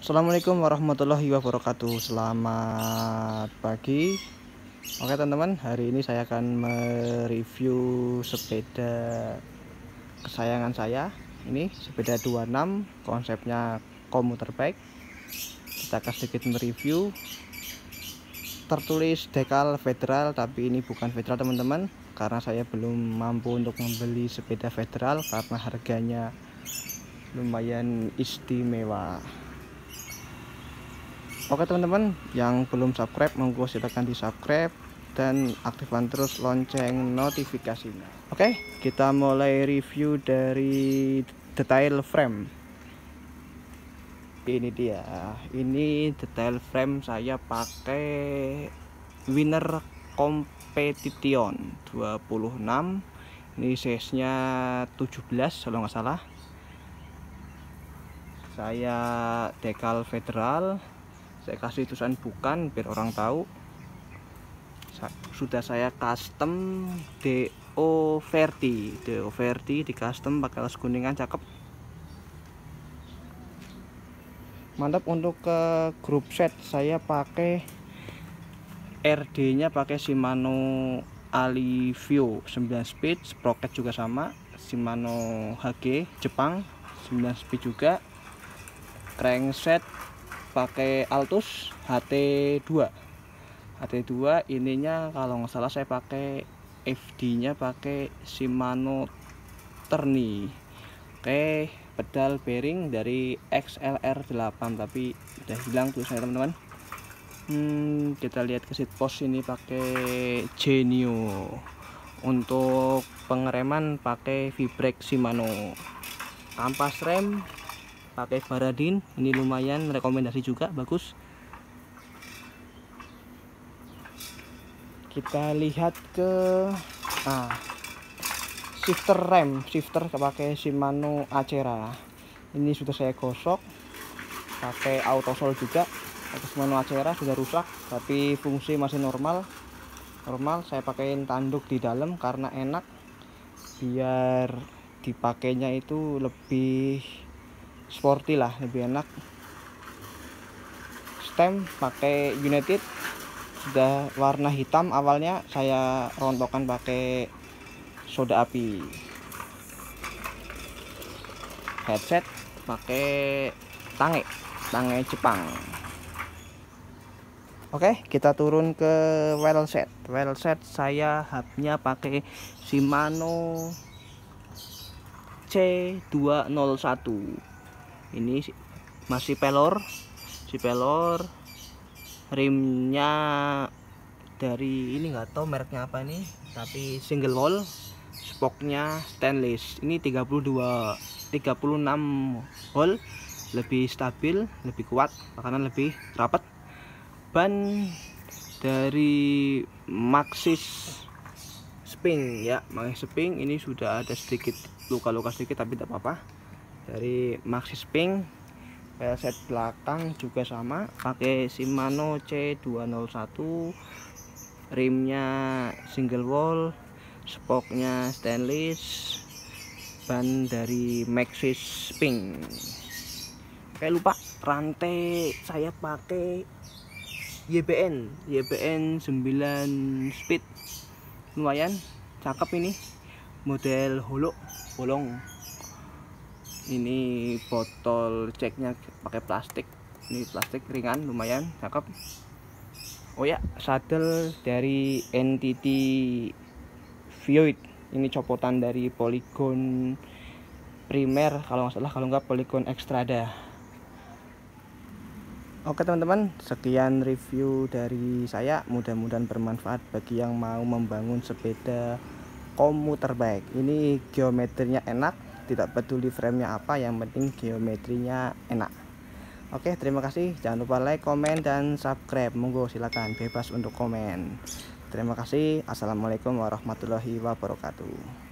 Assalamualaikum warahmatullahi wabarakatuh Selamat pagi Oke teman-teman Hari ini saya akan mereview Sepeda Kesayangan saya Ini sepeda 26 Konsepnya komuter bike Kita akan sedikit mereview Tertulis dekal federal Tapi ini bukan federal teman-teman Karena saya belum mampu untuk membeli sepeda federal Karena harganya lumayan istimewa Oke teman-teman yang belum subscribe monggo silahkan di subscribe dan aktifkan terus lonceng notifikasinya Oke kita mulai review dari detail frame ini dia ini detail frame saya pakai winner competition 26 ini size nya 17 kalau nggak salah saya decal federal saya kasih tulisan bukan biar orang tahu sudah saya custom DO Verti DO Verti di custom pakai alas kuningan cakep mantap untuk ke grup set saya pakai RD nya pakai Shimano Alivio 9 speed sprocket juga sama Shimano HG Jepang 9 speed juga crankset pakai Altus HT2 HT2 ininya kalau nggak salah saya pakai FD nya pakai Shimano Terni oke pedal bearing dari XLR8 tapi udah hilang tulisannya teman-teman hmm, kita lihat ke seat post ini pakai Genio untuk pengereman pakai V-brake Shimano kampas rem pakai baradin ini lumayan rekomendasi juga bagus kita lihat ke ah, shifter rem shifter pakai Shimano Acera ini sudah saya gosok pakai autosol juga pakai Shimano Acera sudah rusak tapi fungsi masih normal normal saya pakaiin tanduk di dalam karena enak biar dipakainya itu lebih sporty lah lebih enak stem pakai United sudah warna hitam awalnya saya rontokan pakai soda api headset pakai tange tange Jepang Oke kita turun ke well set well set saya hubnya pakai Shimano C201 ini masih pelor si pelor rimnya dari ini nggak tahu mereknya apa nih tapi single wall spoknya stainless ini 32 36 hole lebih stabil lebih kuat makanan lebih rapat ban dari Maxis Spring ya Maxis Spring ini sudah ada sedikit luka-luka sedikit tapi tidak apa-apa dari Maxis Pink pelset belakang juga sama pakai Shimano C201 rimnya single wall spoknya stainless ban dari Maxis Pink oke lupa rantai saya pakai YBN YBN 9 speed lumayan cakep ini model holo bolong ini botol ceknya pakai plastik ini plastik ringan lumayan cakep oh ya sadel dari NTT Vioid ini copotan dari Polygon primer kalau nggak salah kalau nggak Polygon Extrada Oke teman-teman, sekian review dari saya. Mudah-mudahan bermanfaat bagi yang mau membangun sepeda komuter baik Ini geometrinya enak, tidak peduli framenya apa yang penting geometrinya enak Oke terima kasih jangan lupa like komen dan subscribe monggo silakan bebas untuk komen Terima kasih assalamualaikum warahmatullahi wabarakatuh